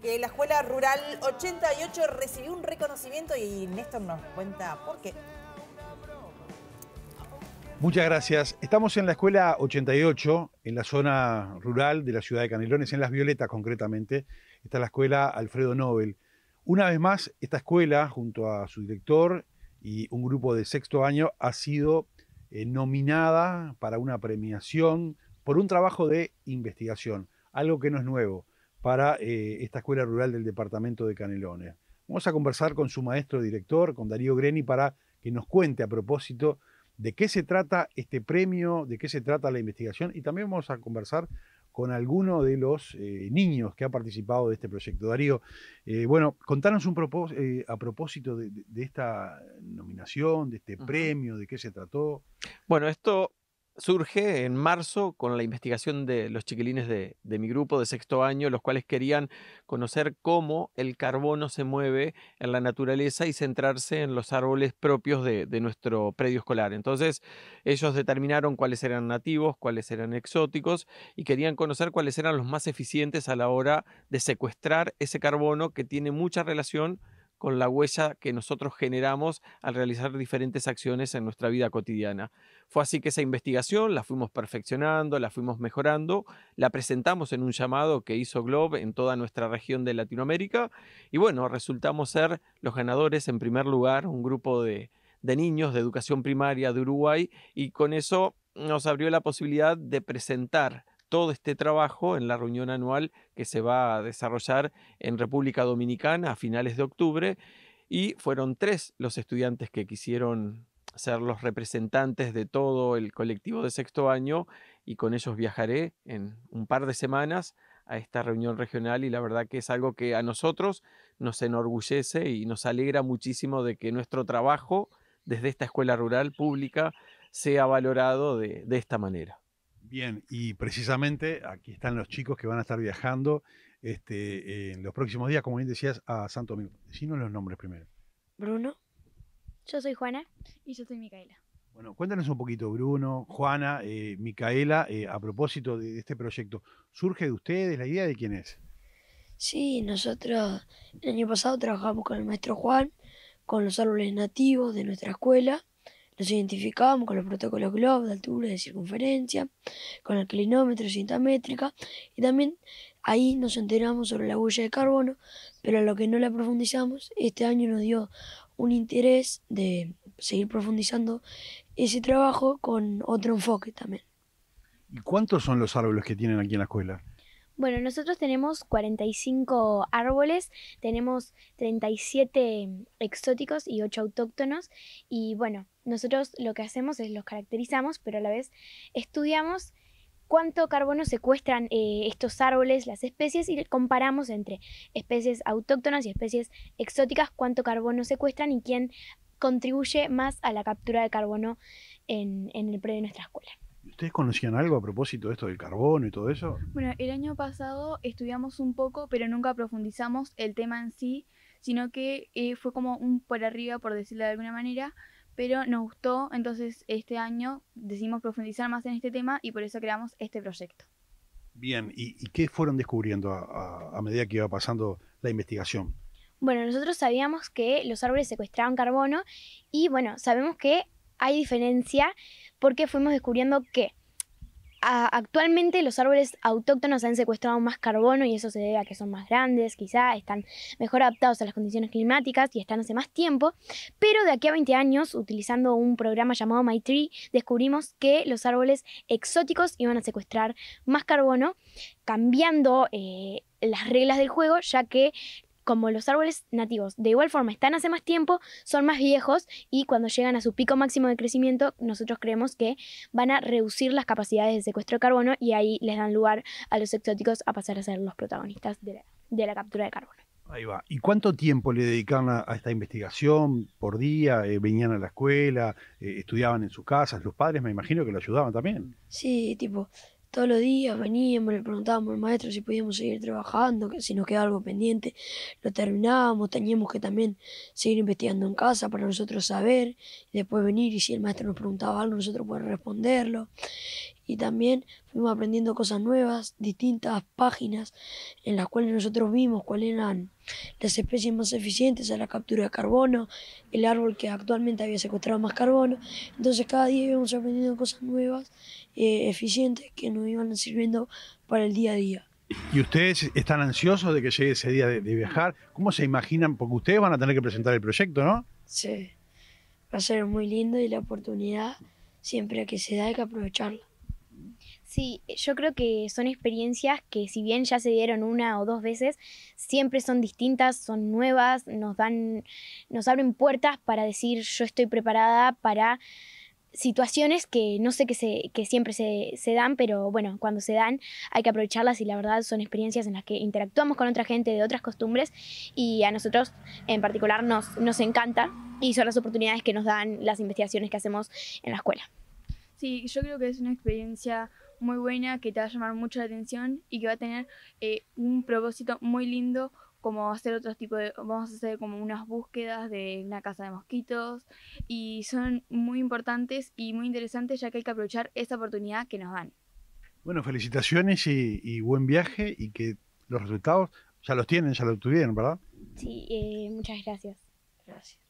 porque la Escuela Rural 88 recibió un reconocimiento y Néstor nos cuenta por qué. Muchas gracias. Estamos en la Escuela 88, en la zona rural de la ciudad de Canelones, en Las Violetas concretamente. Está la Escuela Alfredo Nobel. Una vez más, esta escuela, junto a su director y un grupo de sexto año, ha sido eh, nominada para una premiación por un trabajo de investigación, algo que no es nuevo para eh, esta escuela rural del departamento de Canelones. Vamos a conversar con su maestro director, con Darío Greni, para que nos cuente a propósito de qué se trata este premio, de qué se trata la investigación y también vamos a conversar con alguno de los eh, niños que ha participado de este proyecto. Darío, eh, bueno, contanos a propósito de, esta nominación, de este premio, de qué se trató. Bueno, esto surge en marzo con la investigación de los chiquilines de, mi grupo de sexto año, los cuales querían conocer cómo el carbono se mueve en la naturaleza y centrarse en los árboles propios de, de nuestro predio escolar. Entonces ellos determinaron cuáles eran nativos, cuáles eran exóticos y querían conocer cuáles eran los más eficientes a la hora de secuestrar ese carbono que tiene mucha relación con con la huella que nosotros generamos al realizar diferentes acciones en nuestra vida cotidiana. Fue así que esa investigación la fuimos perfeccionando, la fuimos mejorando, la presentamos en un llamado que hizo Globe en toda nuestra región de Latinoamérica y bueno, resultamos ser los ganadores en primer lugar, un grupo de, niños de educación primaria de Uruguay y con eso nos abrió la posibilidad de presentar todo este trabajo en la reunión anual que se va a desarrollar en República Dominicana a finales de octubre y fueron tres los estudiantes que quisieron ser los representantes de todo el colectivo de sexto año y con ellos viajaré en un par de semanas a esta reunión regional y la verdad que es algo que a nosotros nos enorgullece y nos alegra muchísimo de que nuestro trabajo desde esta escuela rural pública sea valorado de, de esta manera. Bien, y precisamente aquí están los chicos que van a estar viajando este, en los próximos días, como bien decías, a Santo Domingo. Decinos los nombres primero. Bruno. Yo soy Juana. Y yo soy Micaela. Bueno, cuéntanos un poquito, Bruno, Juana, eh, Micaela, eh, a propósito de este proyecto. ¿Surge de ustedes la idea de quién es? Sí, nosotros el año pasado trabajamos con el maestro Juan, con los árboles nativos de nuestra escuela nos identificábamos con los protocolos GLOB de altura de circunferencia, con el clinómetro, cinta métrica, y también ahí nos enteramos sobre la huella de carbono, pero a lo que no la profundizamos, este año nos dio un interés de seguir profundizando ese trabajo con otro enfoque también. ¿Y cuántos son los árboles que tienen aquí en la escuela? Bueno, nosotros tenemos 45 árboles, tenemos 37 exóticos y 8 autóctonos y bueno, nosotros lo que hacemos es los caracterizamos, pero a la vez estudiamos cuánto carbono secuestran eh, estos árboles, las especies, y comparamos entre especies autóctonas y especies exóticas, cuánto carbono secuestran y quién contribuye más a la captura de carbono en, en el predio de nuestra escuela. ¿Ustedes conocían algo a propósito de esto del carbono y todo eso? Bueno, el año pasado estudiamos un poco, pero nunca profundizamos el tema en sí, sino que eh, fue como un por arriba, por decirlo de alguna manera, pero nos gustó, entonces este año decidimos profundizar más en este tema y por eso creamos este proyecto. Bien, ¿y, qué fueron descubriendo a, a, medida que iba pasando la investigación? Bueno, nosotros sabíamos que los árboles secuestraban carbono y bueno, sabemos que hay diferencia porque fuimos descubriendo que actualmente los árboles autóctonos han secuestrado más carbono y eso se debe a que son más grandes, quizá están mejor adaptados a las condiciones climáticas y están hace más tiempo, pero de aquí a 20 años, utilizando un programa llamado MyTree descubrimos que los árboles exóticos iban a secuestrar más carbono, cambiando eh, las reglas del juego, ya que como los árboles nativos de igual forma están hace más tiempo, son más viejos y cuando llegan a su pico máximo de crecimiento, nosotros creemos que van a reducir las capacidades de secuestro de carbono y ahí les dan lugar a los exóticos a pasar a ser los protagonistas de la, captura de carbono. Ahí va. ¿Y cuánto tiempo le dedicaron a, esta investigación por día? Eh, ¿Venían a la escuela? Eh, ¿Estudiaban en sus casas? ¿Los padres me imagino que lo ayudaban también? Sí, tipo, todos los días veníamos, le preguntábamos al maestro si podíamos seguir trabajando, que si nos quedaba algo pendiente, lo terminábamos, teníamos que también seguir investigando en casa para nosotros saber, después venir y si el maestro nos preguntaba algo, nosotros poder responderlo y también fuimos aprendiendo cosas nuevas, distintas páginas en las cuales nosotros vimos cuáles eran las especies más eficientes a la captura de carbono, el árbol que actualmente había secuestrado más carbono. Entonces cada día íbamos aprendiendo cosas nuevas, eh, eficientes, que nos iban sirviendo para el día a día. ¿Y ustedes están ansiosos de que llegue ese día de viajar? ¿Cómo se imaginan? Porque ustedes van a tener que presentar el proyecto, ¿no? Sí, va a ser muy lindo y la oportunidad siempre que se da hay que aprovecharla. Sí, eh, yo creo que son experiencias que si bien ya se dieron una o dos veces, siempre son distintas, son nuevas, nos dan, nos abren puertas para decir yo estoy preparada para situaciones que no sé que, que siempre se, dan, pero bueno, cuando se dan hay que aprovecharlas y la verdad son experiencias en las que interactuamos con otra gente de otras costumbres y a nosotros en particular nos, nos encanta y son las oportunidades que nos dan las investigaciones que hacemos en la escuela. Sí, yo creo que es una experiencia muy buena que te va a llamar mucho la atención y que va a tener eh, un propósito muy lindo como hacer otro tipo de, vamos a hacer como unas búsquedas de una casa de mosquitos y son muy importantes y muy interesantes ya que hay que aprovechar esta oportunidad que nos dan. Bueno, felicitaciones y, buen viaje y que los resultados ya los tienen, ya los tuvieron, ¿verdad? Sí, eh, muchas gracias. Gracias.